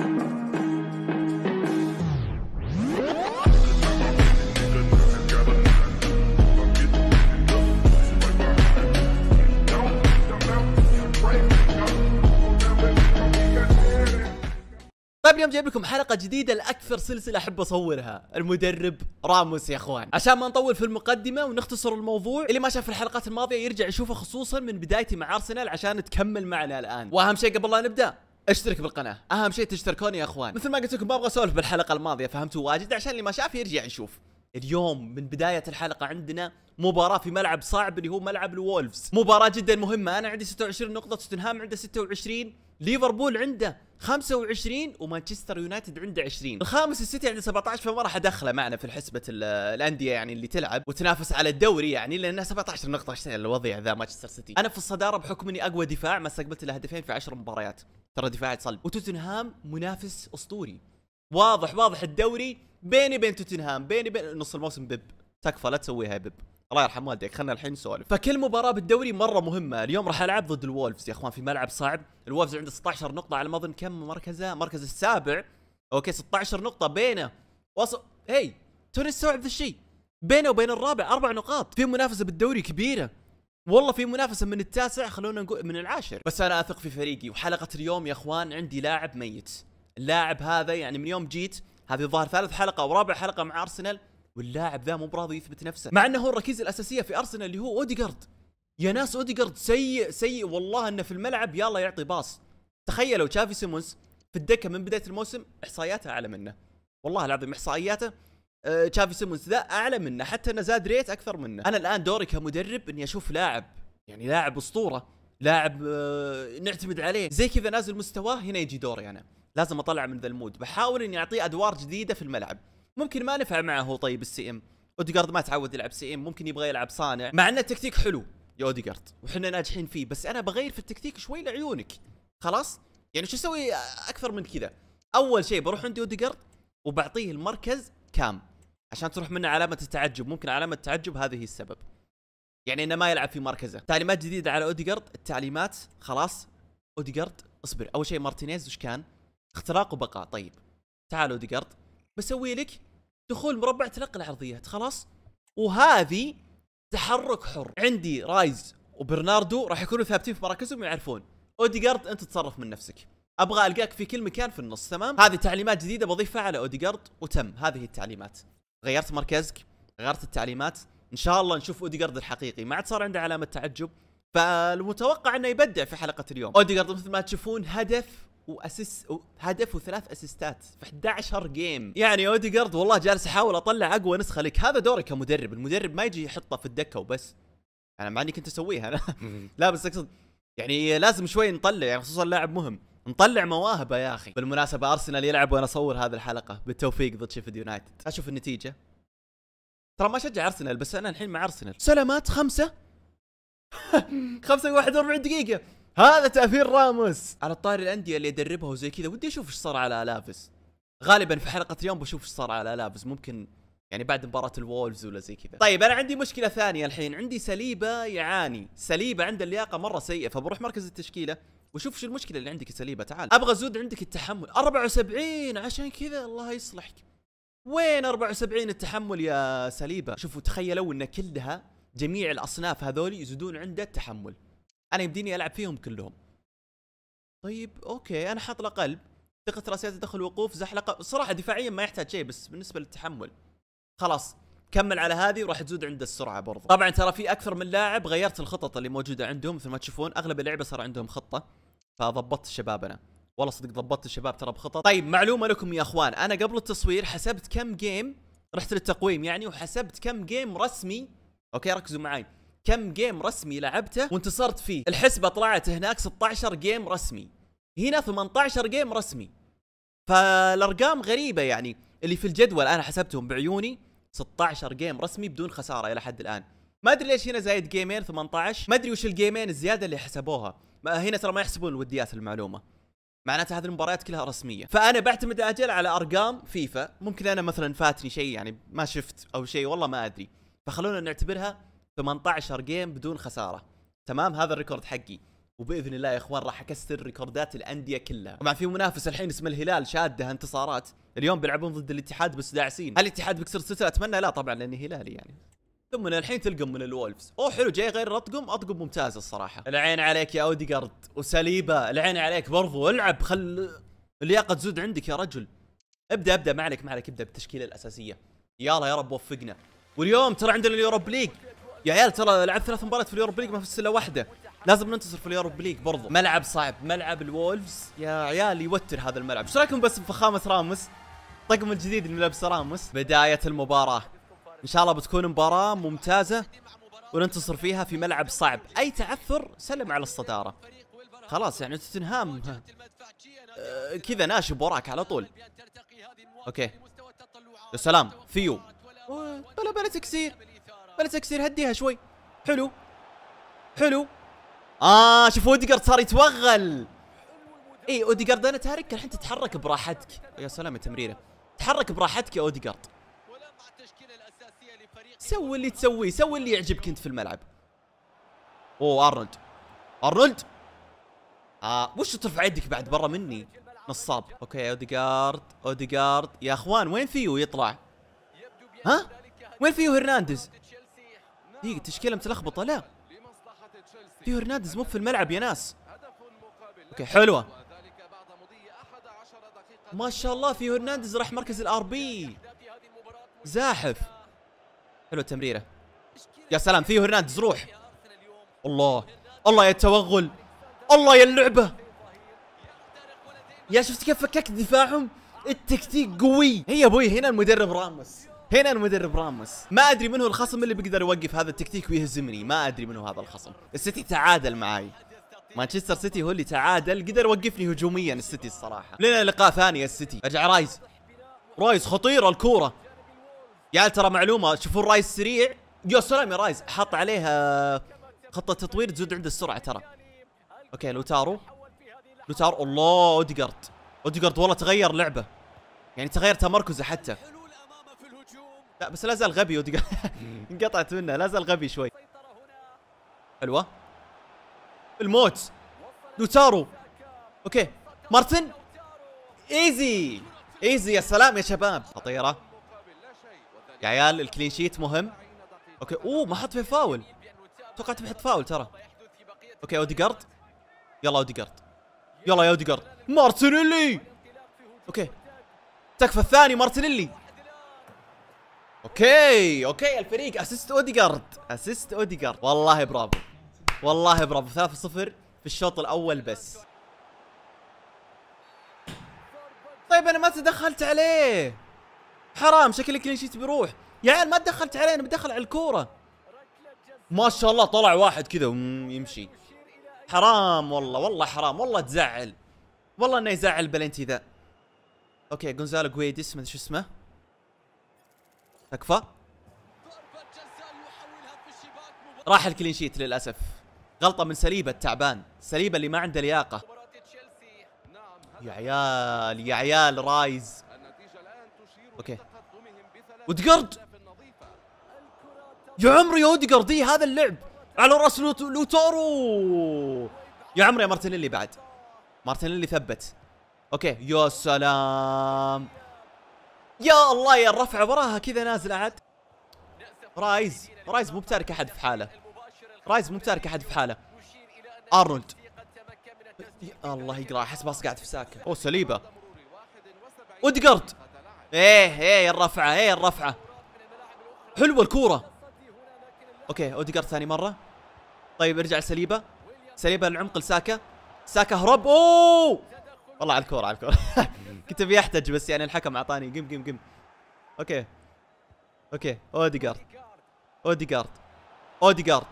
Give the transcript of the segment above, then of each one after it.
طيب اليوم جايب لكم حلقه جديده لاكثر سلسله احب اصورها المدرب راموس يا اخوان عشان ما نطول في المقدمه ونختصر الموضوع اللي ما شاف الحلقات الماضيه يرجع يشوفها خصوصا من بدايتي مع ارسنال عشان تكمل معنا الان واهم شيء قبل لا نبدا اشترك بالقناه اهم شيء تشتركون يا اخوان مثل ما قلت لكم ما ابغى اسولف بالحلقه الماضيه فهمتوا واجد عشان اللي ما شاف يرجع يشوف اليوم من بداية الحلقة عندنا مباراة في ملعب صعب اللي هو ملعب الولفز مباراة جدا مهمة أنا عندي 26 نقطة توتنهام عنده 26 ليفربول عنده 25 ومانشستر يونايتد عنده 20 الخامس السيتي عنده 17 فما راح ادخله معنا في حسبه الانديه يعني اللي تلعب وتنافس على الدوري يعني لانها 17 نقطه الوضع ذا مانشستر سيتي انا في الصداره بحكم اني اقوى دفاع ما سجلت الا هدفين في 10 مباريات ترى دفاعي صلب وتوتنهام منافس اسطوري واضح واضح الدوري بيني بين توتنهام بيني بين نص الموسم بيب تكفى لا تسويها يا بيب الله يرحم والديك خلنا الحين نسولف فكل مباراه بالدوري مره مهمه اليوم راح العب ضد الولفز يا اخوان في ملعب صعب الولفز عنده 16 نقطه على ما اظن كم مركزه مركز السابع اوكي 16 نقطه بينه وصل هي توني استوعب ذا الشيء بينه وبين الرابع اربع نقاط في منافسه بالدوري كبيره والله في منافسه من التاسع خلونا نقول من العاشر بس انا اثق في فريقي وحلقه اليوم يا اخوان عندي لاعب ميت اللاعب هذا يعني من يوم جيت هذه الظاهر ثالث حلقه او رابع حلقه مع ارسنال واللاعب ذا مو براضي يثبت نفسه مع انه هو الركيزه الاساسيه في ارسنال اللي هو اوديجارد يا ناس اوديجارد سيء سيء والله انه في الملعب يلا يعطي باص تخيلوا تشافي سيمونز في الدكه من بدايه الموسم احصائياته اعلى منه والله العظيم احصائياته آه، تشافي سيمونز ذا اعلى منه حتى انه زاد ريت اكثر منه انا الان دوري كمدرب اني اشوف لاعب يعني لاعب اسطوره لاعب آه، نعتمد عليه زي كذا نازل مستواه هنا يجي دوري انا لازم اطلع من ذا المود بحاول اني اعطيه ادوار جديده في الملعب ممكن ما نفع معه هو طيب السي ام اوديجارد ما تعود يلعب سي ام ممكن يبغى يلعب صانع مع انه التكتيك حلو يا اوديجارد وحنا ناجحين فيه بس انا بغير في التكتيك شوي لعيونك خلاص يعني شو اسوي اكثر من كذا اول شيء بروح عند اوديجارد وبعطيه المركز كام عشان تروح منه علامه التعجب ممكن علامه التعجب هذه هي السبب يعني انه ما يلعب في مركزه تعليمات جديده على اوديجارد التعليمات خلاص اوديجارد اصبر اول شيء مارتينيز وش كان اختراق وبقاء طيب تعال اوديجارد بسوي لك دخول مربع تلقي العرضيات خلاص وهذه تحرك حر عندي رايز وبرناردو راح يكونوا ثابتين في مراكزهم ويعرفون اوديجارد انت تتصرف من نفسك ابغى القاك في كل مكان في النص تمام هذه تعليمات جديده بضيفها على اوديجارد وتم هذه التعليمات غيرت مركزك غيرت التعليمات ان شاء الله نشوف اوديجارد الحقيقي ما عاد صار عنده علامه تعجب فالمتوقع انه يبدع في حلقه اليوم اوديجارد مثل ما تشوفون هدف واسس هدف وثلاث اسيستات في 11 جيم يعني اوديجارد والله جالس احاول اطلع اقوى نسخه لك هذا دوري كمدرب المدرب ما يجي يحطه في الدكه وبس انا مع اني كنت اسويها انا لا بس اقصد يعني لازم شوي نطلع يعني خصوصا لاعب مهم نطلع مواهبه يا اخي بالمناسبه ارسنال يلعب وانا اصور هذه الحلقه بالتوفيق ضد شيفيلد يونايتد اشوف النتيجه ترى ما اشجع ارسنال بس انا الحين مع ارسنال سلامات خمسة خمسة 41 دقيقة هذا تأثير راموس على طاري الأندية اللي يدربها وزي كذا ودي أشوف إيش صار على الافس غالبا في حلقة اليوم بشوف إيش صار على الافس ممكن يعني بعد مباراة الولفز ولا زي كذا طيب أنا عندي مشكلة ثانية الحين عندي سليبة يعاني سليبة عنده اللياقة مرة سيئة فبروح مركز التشكيلة وشوف شو المشكله اللي عندك سليبه تعال ابغى ازود عندك التحمل 74 عشان كذا الله يصلحك وين 74 التحمل يا سليبه شوفوا تخيلوا ان كلها جميع الاصناف هذول يزيدون عنده التحمل انا يمديني العب فيهم كلهم طيب اوكي انا حاط له قلب ثقه راسيات تدخل وقوف زحلقه صراحه دفاعيا ما يحتاج شيء بس بالنسبه للتحمل خلاص كمل على هذه وراح تزود عند السرعه برضه طبعا ترى في اكثر من لاعب غيرت الخطط اللي موجوده عندهم مثل ما تشوفون اغلب اللعبه صار عندهم خطه فضبطت الشباب انا والله صدق ضبطت الشباب ترى بخطط طيب معلومه لكم يا اخوان انا قبل التصوير حسبت كم جيم رحت للتقويم يعني وحسبت كم جيم رسمي اوكي ركزوا معي كم جيم رسمي لعبته وانتصرت فيه الحسبه طلعت هناك 16 جيم رسمي هنا 18 جيم رسمي فالارقام غريبه يعني اللي في الجدول انا حسبتهم بعيوني 16 جيم رسمي بدون خساره الى حد الان ما ادري ليش هنا زايد جيمين 18 ما ادري وش الجيمين الزياده اللي حسبوها هنا ترى ما يحسبون الوديات المعلومه معناتها هذه المباريات كلها رسميه فانا بعتمد اجل على ارقام فيفا ممكن انا مثلا فاتني شيء يعني ما شفت او شيء والله ما ادري فخلونا نعتبرها 18 جيم بدون خساره تمام هذا الريكورد حقي وباذن الله يا اخوان راح اكسر ريكوردات الانديه كلها طبعا في منافس الحين اسمه الهلال شاده انتصارات اليوم بيلعبون ضد الاتحاد بس داعسين هل الاتحاد بيكسر سته اتمنى لا طبعا لاني هلالي يعني ثم الحين تلقم من الولفز اوه حلو جاي غير رطقم اطقم ممتاز الصراحه العين عليك يا اوديجارد وسليبا العين عليك برضو العب خل اللياقه تزود عندك يا رجل ابدا ابدا ما عليك ما عليك ابدا بالتشكيله الاساسيه يلا يا رب وفقنا واليوم ترى عندنا اليوروب ليج يا عيال ترى لعبت ثلاث مباريات في اليوروب ليج ما في الا واحده لازم ننتصر في اليوروب ليج برضو ملعب صعب ملعب الولفز يا عيال يوتر هذا الملعب ايش رايكم بس بفخامه راموس طقم الجديد اللي لابسه راموس بدايه المباراه ان شاء الله بتكون مباراه ممتازه وننتصر فيها في ملعب صعب اي تعثر سلم على الصداره خلاص يعني توتنهام أه كذا ناشب وراك على طول اوكي يا سلام ثيو بلا بلا تكسير بلا تكسير هديها شوي حلو حلو اه شوف اوديجارد صار يتوغل اي اوديجارد انا تارك الحين تتحرك براحتك يا سلام تمريره تحرك براحتك يا اوديجارد سوي اللي تسويه سوي اللي يعجبك انت في الملعب اوه ارنولد ارنولد آه وش ترفع يدك بعد برا مني نصاب اوكي اوديجارد اوديجارد يا اخوان وين فيو يطلع ها وين فيو هرنانديز دقيقه تشكيله متلخبطه لا في هرنانديز مو في الملعب يا ناس اوكي حلوه ما شاء الله في هرنانديز راح مركز الار بي زاحف حلوه التمريره يا سلام في هرنانديز روح الله الله يا التوغل الله يا اللعبه يا شفت كيف فككت دفاعهم التكتيك قوي هي يا ابوي هنا المدرب راموس هنا المدرب راموس ما ادري من هو الخصم اللي بيقدر يوقف هذا التكتيك ويهزمني ما ادري من هو هذا الخصم السيتي تعادل معاي مانشستر سيتي هو اللي تعادل قدر يوقفني هجوميا السيتي الصراحه لنا لقاء ثاني السيتي ارجع رايز رايز خطيره الكوره يا ترى معلومه شوفوا رايز سريع يا سلام يا رايز حط عليها خطه تطوير تزود عنده السرعه ترى اوكي لوتارو لوتارو الله اوديجارد اوديجارد والله تغير لعبه يعني تغير تمركزه حتى لا بس لا زال غبي ودق... انقطعت منه لا زال غبي شوي حلوه الموت لوتارو اوكي مارتن ايزي ايزي يا سلام يا شباب خطيره يا عيال الكلين شيت مهم اوكي اوه ما حط فيه فاول توقعت بحط فاول ترى اوكي اوديجارد يلا اوديجارد يلا يا اوديجارد مارتينيلي اوكي تكفى الثاني مارتينيلي اوكي اوكي الفريق اسيست اوديجارد اسيست اوديجارد والله برافو والله برافو 3-0 في الشوط الاول بس طيب انا ما تدخلت عليه حرام شكل الكلين شيت بيروح يا عيال ما تدخلت عليه انا بدخل على الكوره ما شاء الله طلع واحد كذا يمشي حرام والله والله حرام والله تزعل والله انه يزعل بلنتي ذا اوكي جونزالو جويدس ما شو اسمه تكفى راح الكلين شيت للاسف غلطه من سليبه التعبان سليبه اللي ما عنده لياقه يا عيال يا عيال رايز اوكي ودقرد يا عمري يا اي هذا اللعب على راس لوتورو يا عمري يا مارتينيلي بعد مارتينيلي ثبت اوكي يا سلام يا الله يا الرفعه وراها كذا نازل عاد رايز رايز مو بتارك احد في حاله رايز مو بتارك احد في حاله ارنولد الله يقرا احس باص قاعد في ساكن او سليبه اودجارد ايه ايه الرفعه ايه الرفعه حلوه الكوره اوكي اودجارد ثاني مره طيب ارجع سليبه سليبه العمق لساكا ساكا هرب اوه والله على الكوره على الكوره كنت ابي احتج بس يعني الحكم اعطاني قم قم قم اوكي اوكي اوديجارد اوديجارد اوديجارد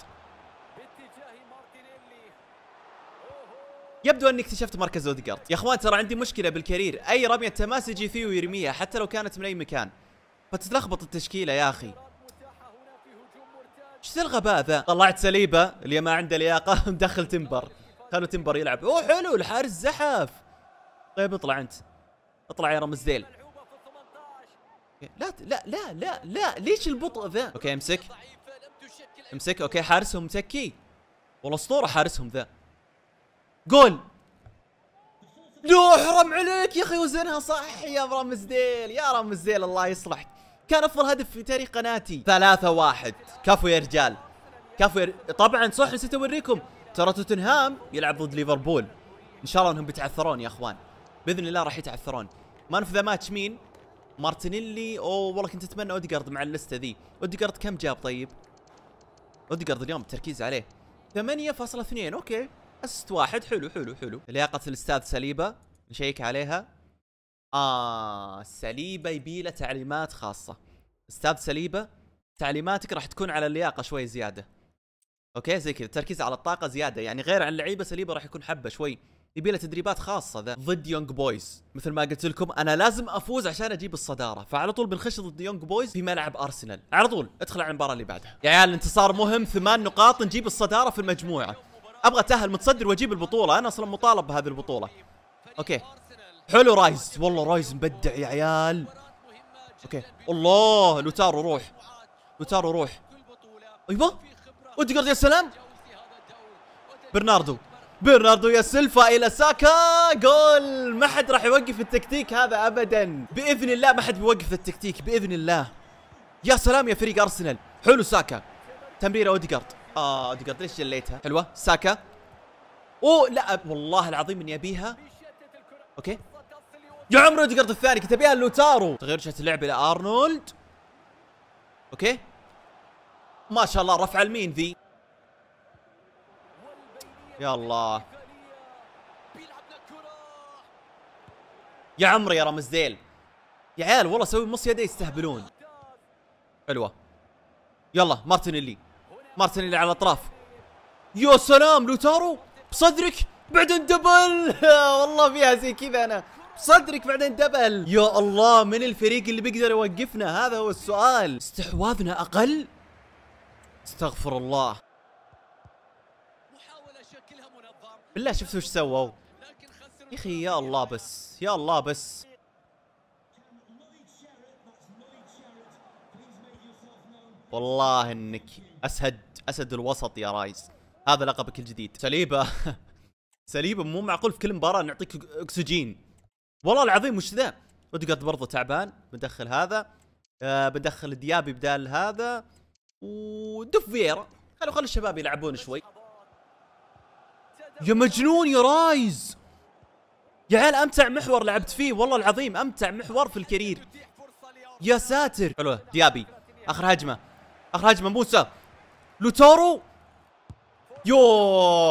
يبدو اني اكتشفت مركز اوديجارد يا اخوان ترى عندي مشكله بالكرير اي رميه تماس يجي فيه ويرميها حتى لو كانت من اي مكان فتتلخبط التشكيله يا اخي ايش ذا الغباء ذا طلعت سليبه اللي ما عنده لياقه مدخل تمبر خلوا تمبر يلعب اوه حلو الحارس زحف طيب اطلع انت اطلع يا رمز لا لا لا لا لا ليش البطء ذا اوكي امسك امسك اوكي حارسهم مسكي والله اسطوره حارسهم ذا جول لو حرام عليك يا اخي وزنها صح يا رمزديل ديل يا رمزديل ديل الله يصلحك كان افضل هدف في تاريخ قناتي ثلاثة واحد كفو يا رجال كفو ير... طبعا صح نسيت اوريكم ترى توتنهام يلعب ضد ليفربول ان شاء الله انهم بيتعثرون يا اخوان باذن الله راح يتعثرون مان اوف ذا ماتش مين مارتينيلي اوه والله كنت اتمنى اودجارد مع اللسته ذي اودجارد كم جاب طيب اودجارد اليوم التركيز عليه 8.2 اوكي اسست واحد حلو حلو حلو لياقه الاستاذ سليبه نشيك عليها اه سليبه يبيله تعليمات خاصه استاذ سليبه تعليماتك راح تكون على اللياقه شوي زياده اوكي زي كذا التركيز على الطاقه زياده يعني غير عن اللعيبه سليبه راح يكون حبه شوي يبي له تدريبات خاصه ذا ضد يونج بويز مثل ما قلت لكم انا لازم افوز عشان اجيب الصداره فعلى طول بنخش ضد يونج بويز في ملعب ارسنال على طول ادخل على المباراه اللي بعدها يا عيال الانتصار مهم ثمان نقاط نجيب الصداره في المجموعه ابغى اتاهل متصدر واجيب البطوله انا اصلا مطالب بهذه البطوله اوكي حلو رايز والله رايز مبدع يا عيال اوكي الله لوتارو روح لوتارو روح ايوه اوديجارد يا سلام برناردو برناردو يا سيلفا الى ساكا جول ما حد راح يوقف التكتيك هذا ابدا باذن الله ما حد بيوقف التكتيك باذن الله يا سلام يا فريق ارسنال حلو ساكا تمريره اوديجارد اه اوديجارد ليش جليتها حلوه ساكا اوه لا والله العظيم اني ابيها اوكي يا عمر اوديجارد الثاني كنت ابيها لوتارو تغيير وجهه اللعب الى ارنولد اوكي ما شاء الله رفع المين ذي يا الله يا عمري يا رمزديل يا عيال والله سوي يده يستهبلون حلوه يلا مارتينيلي مارتينيلي على الاطراف يا سلام لوتارو بصدرك بعدين دبل والله فيها زي كذا انا صدرك بعدين دبل يا الله من الفريق اللي بيقدر يوقفنا هذا هو السؤال استحواذنا اقل استغفر الله بالله شفتوا ايش سووا يا اخي يا الله بس يا الله بس والله انك اسد اسد الوسط يا رايز هذا لقبك الجديد سليبه سليبه مو معقول في كل مباراه نعطيك اكسجين والله العظيم وش ذا اوديجارد برضه تعبان بدخل هذا آه بدخل ديابي بدال هذا ودف فييرا خلوا خلوا الشباب يلعبون شوي يا مجنون يا رايز يا عيال امتع محور لعبت فيه والله العظيم امتع محور في الكرير يا ساتر حلوه ديابي اخر هجمه اخر هجمه موسى لوتورو يو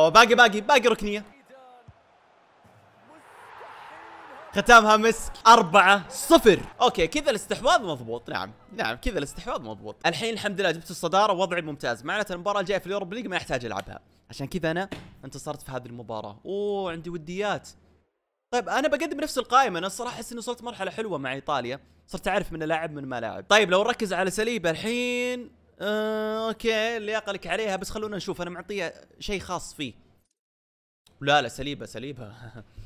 باقي باقي باقي ركنيه ختامها مسك أربعة صفر أوكي كذا الاستحواذ مضبوط نعم نعم كذا الاستحواذ مضبوط الحين الحمد لله جبت الصدارة وضعي ممتاز معناته المباراة الجاية في اليوروب ليج ما يحتاج ألعبها عشان كذا أنا انتصرت في هذه المباراة أوه عندي وديات طيب انا بقدم نفس القائمه انا الصراحه احس اني وصلت مرحله حلوه مع ايطاليا صرت اعرف من لاعب من ما لاعب طيب لو نركز على سليبه الحين آه اوكي اللياقه لك عليها بس خلونا نشوف انا معطيه شيء خاص فيه لا لا سليبه سليبه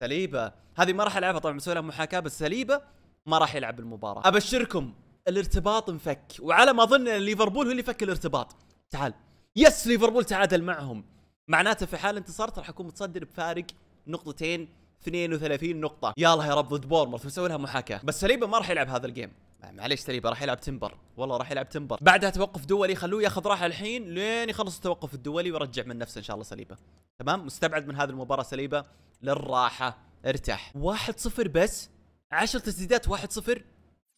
سليبه هذه ما راح العبها طبعا مسوي لها محاكاه بس سليبه ما راح يلعب المباراه ابشركم الارتباط انفك وعلى ما اظن ليفربول هو اللي فك الارتباط تعال يس ليفربول تعادل معهم معناته في حال انتصرت راح اكون متصدر بفارق نقطتين 32 نقطة يلا يا رب ضد بورموث مسوي لها محاكاة بس سليبة ما راح يلعب هذا الجيم معليش سليبه راح يلعب تمبر والله راح يلعب تمبر بعدها توقف دولي خلوه ياخذ راحه الحين لين يخلص التوقف الدولي ويرجع من نفسه ان شاء الله سليبه تمام مستبعد من هذه المباراه سليبه للراحه ارتاح 1-0 بس 10 تسديدات 1-0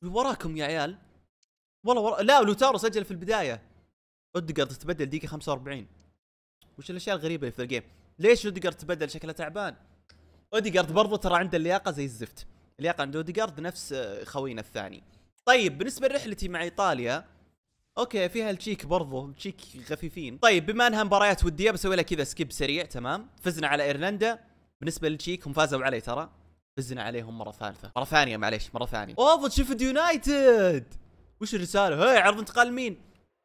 وراكم يا عيال والله ورا... لا لوتارو سجل في البدايه اودجارد تبدل دقيقه 45 وش الاشياء الغريبه اللي في الجيم ليش اودجارد تبدل شكله تعبان اودجارد برضه ترى عنده اللياقه زي الزفت اللياقه عند اودجارد نفس آه، خوينا الثاني طيب بالنسبه لرحلتي مع ايطاليا اوكي فيها التشيك برضو التشيك خفيفين طيب بما انها مباريات وديه بسوي لها كذا سكيب سريع تمام فزنا على ايرلندا بالنسبه للتشيك هم فازوا علي ترى فزنا عليهم مره ثالثه مره ثانيه معليش مره ثانيه اوف شفت يونايتد وش الرساله هاي عرض انتقال مين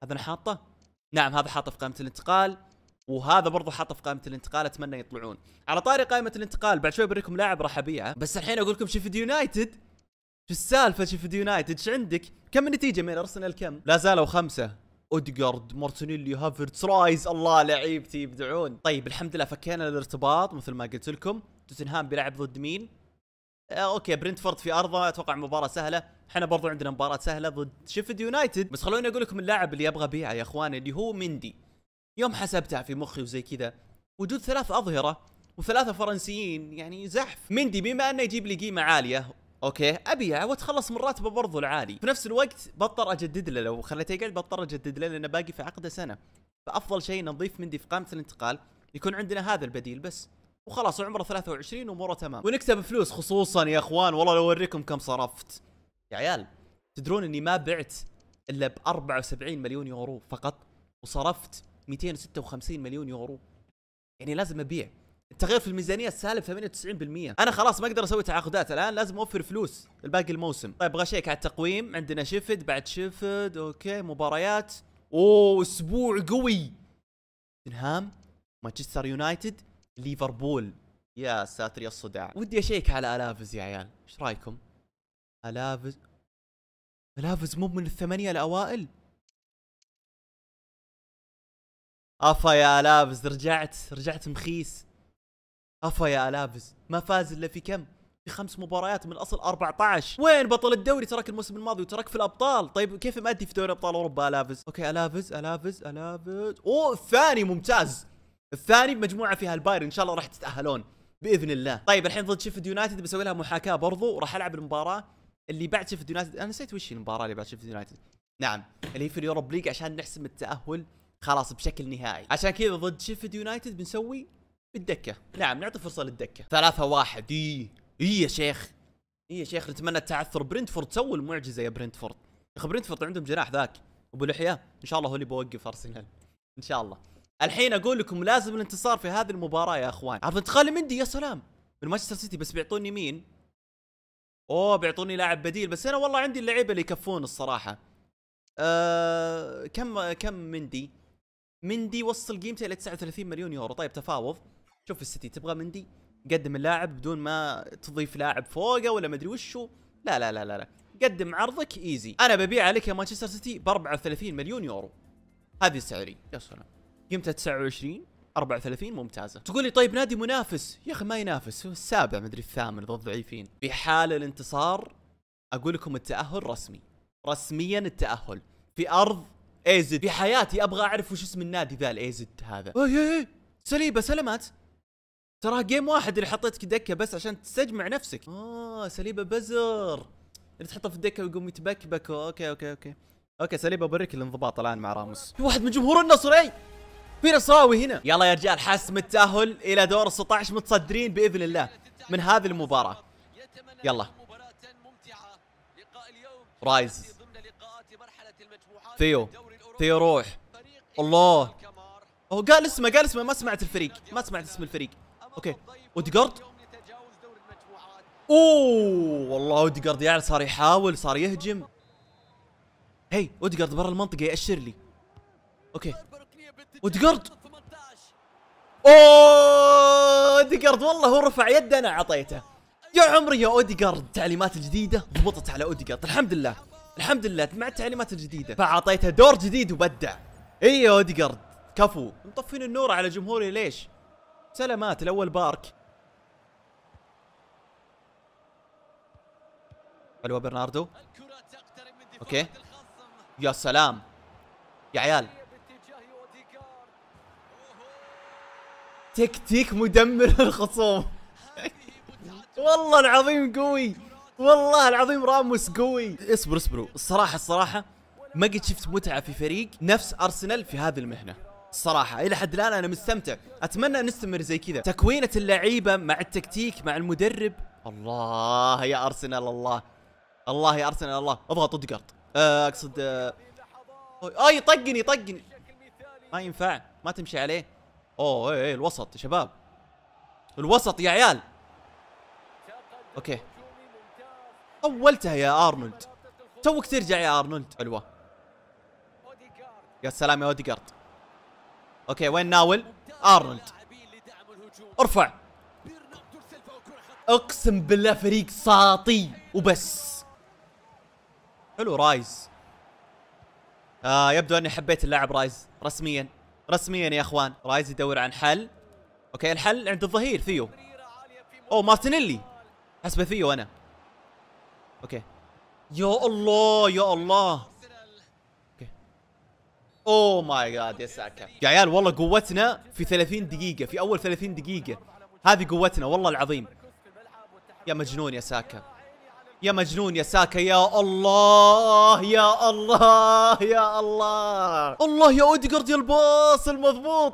هذا انا حاطه نعم هذا حاطه في قائمه الانتقال وهذا برضه حاطه في قائمه الانتقال اتمنى يطلعون على طاري قائمه الانتقال بعد شوي بوريكم لاعب راح ابيعه بس الحين اقول لكم شيفيلد يونايتد شو السالفه شفت يونايتد ايش عندك؟ كم النتيجه من ارسنال كم؟ لا زالوا خمسه اودجارد مارتينيلي هافرتس رايز الله لعيبتي يبدعون طيب الحمد لله فكينا الارتباط مثل ما قلت لكم توتنهام بيلعب ضد مين آه اوكي برنتفورد في ارضه اتوقع مباراه سهله احنا برضو عندنا مباراه سهله ضد شيفيلد يونايتد بس خلوني اقول لكم اللاعب اللي ابغى بيعه يا اخواني اللي هو مندي يوم حسبتها في مخي وزي كذا وجود ثلاث اظهره وثلاثه فرنسيين يعني زحف مندي بما انه يجيب لي قيمه عاليه اوكي ابيع واتخلص من راتبه برضو العالي في نفس الوقت بضطر اجدد له لو خليته يقعد بضطر اجدد له لانه باقي في عقده سنه فافضل شيء نضيف مندي في قائمه الانتقال يكون عندنا هذا البديل بس وخلاص عمره 23 واموره تمام ونكسب فلوس خصوصا يا اخوان والله لو اوريكم كم صرفت يا عيال تدرون اني ما بعت الا ب 74 مليون يورو فقط وصرفت 256 مليون يورو يعني لازم ابيع التغيير في الميزانيه السالب 98% انا خلاص ما اقدر اسوي تعاقدات الان لازم اوفر فلوس الباقي الموسم طيب ابغى اشيك على التقويم عندنا شيفد بعد شيفد اوكي مباريات اوه اسبوع قوي توتنهام مانشستر يونايتد ليفربول يا ساتر يا الصداع ودي اشيك على الافز يا عيال ايش رايكم الافز الافز مو من الثمانيه الاوائل افا يا الافز رجعت رجعت مخيس افا يا الافز ما فاز الا في كم؟ في خمس مباريات من اصل 14 وين بطل الدوري ترك الموسم الماضي وترك في الابطال طيب كيف مادي في دوري ابطال اوروبا الافز اوكي الافز الافز الافز اوه الثاني ممتاز الثاني بمجموعه فيها البايرن ان شاء الله راح تتاهلون باذن الله طيب الحين ضد شيفيلد يونايتد بسوي لها محاكاه برضو وراح العب المباراه اللي بعد شيفيلد يونايتد انا نسيت وش المباراه اللي بعد شيفيلد يونايتد نعم اللي هي في اليوروب ليج عشان نحسم التاهل خلاص بشكل نهائي عشان كذا ضد شيفيلد يونايتد بنسوي بالدكه نعم نعطي فرصه للدكه ثلاثة واحد اي اي يا شيخ اي يا شيخ نتمنى تعثر برنتفورد سووا المعجزه يا برنتفورد يا اخي برنتفورد عندهم جناح ذاك ابو لحيه ان شاء الله هو اللي بوقف ارسنال ان شاء الله الحين اقول لكم لازم الانتصار في هذه المباراه يا اخوان عرض الخالي مندي يا سلام من مانشستر سيتي بس بيعطوني مين اوه بيعطوني لاعب بديل بس انا والله عندي اللعيبه اللي يكفون الصراحه أه كم كم مندي مندي وصل قيمته الى 39 مليون يورو طيب تفاوض شوف السيتي تبغى مندي قدم اللاعب بدون ما تضيف لاعب فوقه ولا مدري وشو لا لا لا لا, لا. قدم عرضك ايزي انا ببيع عليك يا مانشستر سيتي ب 34 مليون يورو هذه سعري يا سلام قيمته 29 34 ممتازه تقول لي طيب نادي منافس يا اخي ما ينافس هو السابع مدري الثامن ضد ضعيفين في حال الانتصار اقول لكم التاهل رسمي رسميا التاهل في ارض ايزد في حياتي ابغى اعرف وش اسم النادي ذا الايزد هذا اي اي سليبه سلامات ترى جيم واحد اللي حطيتك دكه بس عشان تستجمع نفسك اه سليبه بزر اللي تحطه في الدكه ويقوم يتبكبك اوكي اوكي اوكي اوكي سليبه بوريك الانضباط الان مع راموس في واحد من جمهور النصر اي في نصراوي هنا يلا يا رجال حاسم التاهل الى دور 16 متصدرين باذن الله من هذه المباراه يلا رايز ثيو ثيو روح الله هو قال اسمه قال اسمه ما سمعت الفريق ما سمعت اسم الفريق اوكي اوديجارد اوه والله اوديجارد يعني صار يحاول صار يهجم هي اوديجارد برا المنطقه ياشر لي اوكي اوديجارد اوه اوديجارد والله هو رفع يده انا اعطيته يا عمري يا اوديجارد التعليمات الجديده ضبطت على اوديجارد الحمد لله الحمد لله مع التعليمات الجديده فاعطيته دور جديد وبدع اي يا اوديجارد كفو مطفين النور على جمهوري ليش سلامات الاول بارك حلوه برناردو اوكي يا سلام يا عيال تكتيك مدمر الخصوم والله العظيم قوي والله العظيم راموس قوي اصبر اصبروا الصراحه الصراحه ما قد شفت متعه في فريق نفس ارسنال في هذه المهنه صراحه الى حد الان انا مستمتع اتمنى نستمر زي كذا تكوينه اللعيبه مع التكتيك مع المدرب الله يا ارسنال الله الله يا ارسنال الله أضغط أودجارد آه، اقصد أه اي طقني طقني ما ينفع ما تمشي عليه اوه اي, اي الوسط يا شباب الوسط يا عيال اوكي طولتها يا ارنولد توك ترجع يا ارنولد حلوه يا سلام يا اوديجارد اوكي وين ناول ارنولد ارفع اقسم بالله فريق ساطي وبس حلو رايز آه يبدو اني حبيت اللاعب رايز رسميا رسميا يا اخوان رايز يدور عن حل اوكي الحل عند الظهير ثيو اوه مارتينيلي حسبه ثيو انا اوكي يا الله يا الله اوه ماي جاد يا ساكا يا عيال والله قوتنا في 30 دقيقه في اول 30 دقيقه هذه قوتنا والله العظيم يا مجنون يا ساكا يا مجنون يا ساكا يا الله يا الله يا الله الله يا اوديجارد يا الباص المضبوط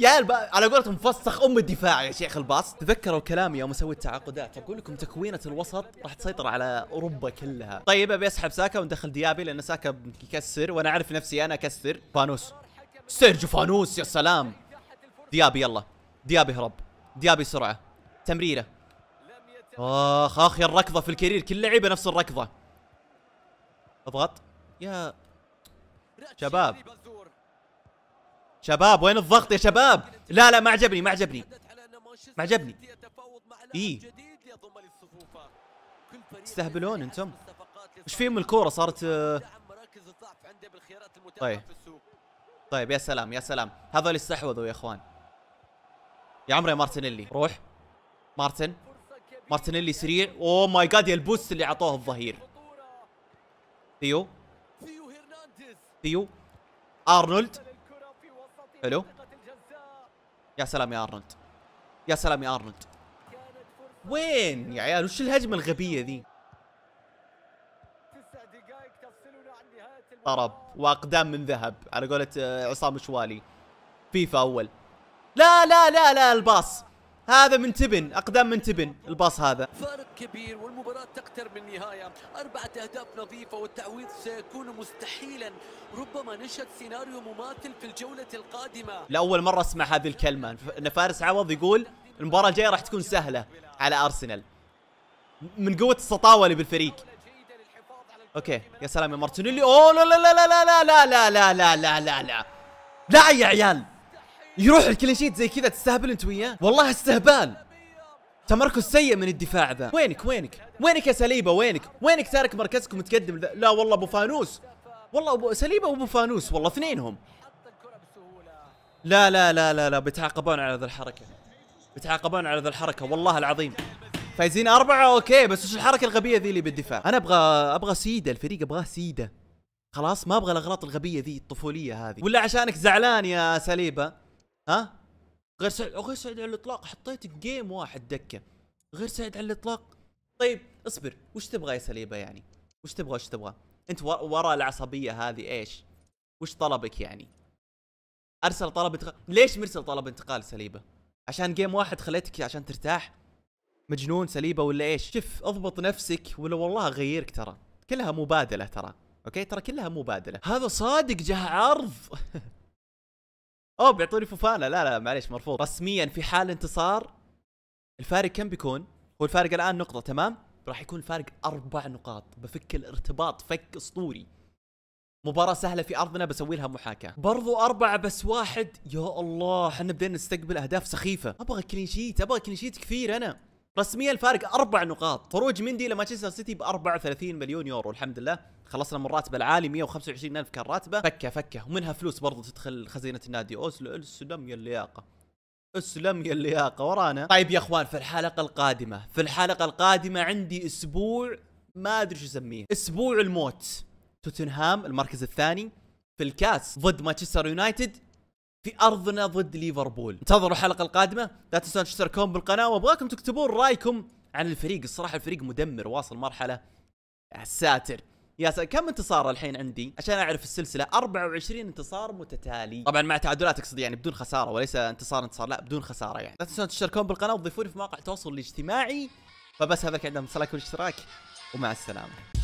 يا الب... على قولتهم فسخ ام الدفاع يا شيخ الباص تذكروا كلامي يوم اسوي التعاقدات اقول لكم تكوينه الوسط راح تسيطر على اوروبا كلها طيب ابي اسحب ساكا وندخل ديابي لان ساكا يكسر وانا اعرف نفسي انا اكسر فانوس سيرجو فانوس يا سلام ديابي يلا ديابي هرب ديابي سرعه تمريره اخ اخ يا الركضه في الكرير كل لعيبه نفس الركضه اضغط يا شباب شباب وين الضغط يا شباب لا لا ما عجبني ما عجبني ما عجبني اي تستهبلون انتم ايش فيهم الكوره صارت آه، طيب طيب يا سلام يا سلام هذول استحوذوا يا اخوان يا عمري مارتينيلي روح مارتن مارتينيلي سريع اوه ماي جاد يا البوست اللي اعطوه الظهير ثيو ثيو ارنولد حلو يا سلام يا ارنولد يا سلام يا ارنولد وين يا عيال وش الهجمه الغبيه ذي طرب واقدام من ذهب على قولة آه، عصام شوالي فيفا اول لا لا لا لا الباص هذا من تبن اقدام من تبن الباص هذا فارق كبير والمباراه تقترب من النهايه اربعه اهداف نظيفه والتعويض سيكون مستحيلا ربما نشهد سيناريو مماثل في الجوله القادمه لاول مره اسمع هذه الكلمه ان فارس عوض يقول المباراه الجايه راح تكون سهله على ارسنال من قوه السطاوه اللي بالفريق اوكي يا سلام يا مارتينيلي اوه لا لا لا لا لا لا لا لا لا لا لا لا لا يا عيال يروح الكلين شيت زي كذا تستهبل انت وياه والله استهبال تمركز سيء من الدفاع ذا وينك وينك وينك يا سليبه وينك وينك تارك مركزك ومتقدم لا والله ابو فانوس والله ابو سليبه وابو فانوس والله اثنينهم لا لا لا لا لا بيتعاقبون على ذا الحركه بيتعاقبون على ذا الحركه والله العظيم فايزين أربعة أوكي بس وش الحركة الغبية ذي اللي بالدفاع؟ أنا أبغى أبغى سيدة الفريق أبغاه سيدة خلاص ما أبغى الأغلاط الغبية ذي الطفولية هذه ولا عشانك زعلان يا سليبة ها غير سعيد غير سعيد على الاطلاق حطيت جيم واحد دكه غير سعيد على الاطلاق طيب اصبر وش تبغى يا سليبه يعني وش تبغى وش تبغى انت ورا العصبيه هذه ايش وش طلبك يعني ارسل طلب انتقال ليش مرسل طلب انتقال سليبه عشان جيم واحد خليتك عشان ترتاح مجنون سليبه ولا ايش شف اضبط نفسك ولا والله غيرك ترى كلها مبادله ترى اوكي ترى كلها مبادله هذا صادق جه عرض اوه بيعطوني فوفانا لا لا معليش مرفوض رسميا في حال انتصار الفارق كم بيكون؟ هو الفارق الان نقطة تمام؟ راح يكون الفارق اربع نقاط بفك الارتباط فك اسطوري مباراة سهلة في أرضنا بسوي لها محاكاة برضو أربعة بس واحد يا الله حنا بدينا نستقبل أهداف سخيفة أبغى كلين شيت أبغى كلين شيت كثير أنا رسميا الفارق اربع نقاط خروج مندي لمانشستر سيتي ب 34 مليون يورو الحمد لله خلصنا من راتبه العالي 125 الف كان راتبه فكه فكه ومنها فلوس برضو تدخل خزينه النادي اسلم يا اللياقه اسلم يا اللياقه ورانا طيب يا اخوان في الحلقه القادمه في الحلقه القادمه عندي اسبوع ما ادري شو اسميه اسبوع الموت توتنهام المركز الثاني في الكاس ضد مانشستر يونايتد في ارضنا ضد ليفربول انتظروا الحلقه القادمه لا تنسون تشتركون بالقناه وابغاكم تكتبون رايكم عن الفريق الصراحه الفريق مدمر واصل مرحله ساتر يا ساتر كم انتصار الحين عندي عشان اعرف السلسله 24 انتصار متتالي طبعا مع تعادلات اقصد يعني بدون خساره وليس انتصار انتصار لا بدون خساره يعني لا تنسون تشتركون بالقناه وتضيفوني في مواقع التواصل الاجتماعي فبس هذا كان عندنا لايك والاشتراك ومع السلامه